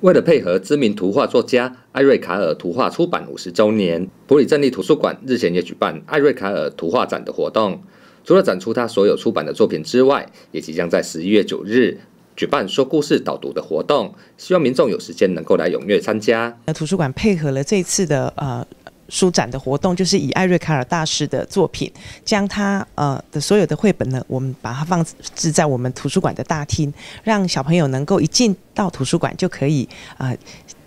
为了配合知名图画作家艾瑞卡尔图画出版五十周年，普里镇立图书馆日前也举办艾瑞卡尔图画展的活动。除了展出他所有出版的作品之外，也即将在十一月九日举办说故事导读的活动，希望民众有时间能够来踊跃参加。那图书馆配合了这次的呃。书展的活动就是以艾瑞卡尔大师的作品，将他呃的所有的绘本呢，我们把它放置在我们图书馆的大厅，让小朋友能够一进到图书馆就可以啊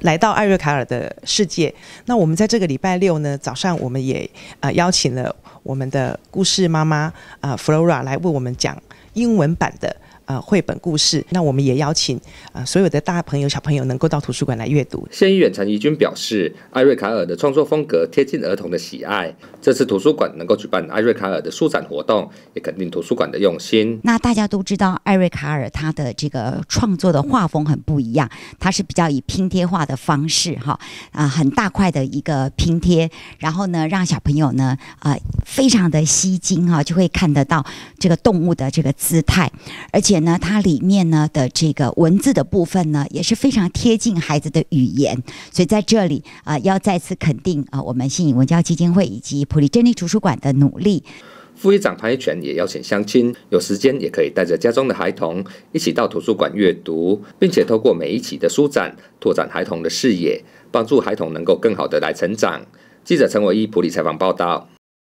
来到艾瑞卡尔的世界。那我们在这个礼拜六呢早上，我们也啊邀请了我们的故事妈妈啊 Flora 来为我们讲英文版的。呃，绘本故事，那我们也邀请呃所有的大朋友小朋友能够到图书馆来阅读。县议员陈怡君表示，艾瑞卡尔的创作风格贴近儿童的喜爱，这次图书馆能够举办艾瑞卡尔的书展活动，也肯定图书馆的用心。那大家都知道，艾瑞卡尔他的这个创作的画风很不一样，他是比较以拼贴画的方式哈啊，很大块的一个拼贴，然后呢，让小朋友呢啊，非常的吸睛哈，就会看得到这个动物的这个姿态，而且。且呢，它里面呢的这个文字的部分呢，也是非常贴近孩子的语言，所以在这里啊，要再次肯定啊，我们信义文教基金会以及普利珍妮图书馆的努力。副议长潘一泉也邀请乡亲有时间也可以带着家中的孩童一起到图书馆阅读，并且透过每一起的书展拓展孩童的视野，帮助孩童能够更好的来成长。记者陈伟一普里采访报道。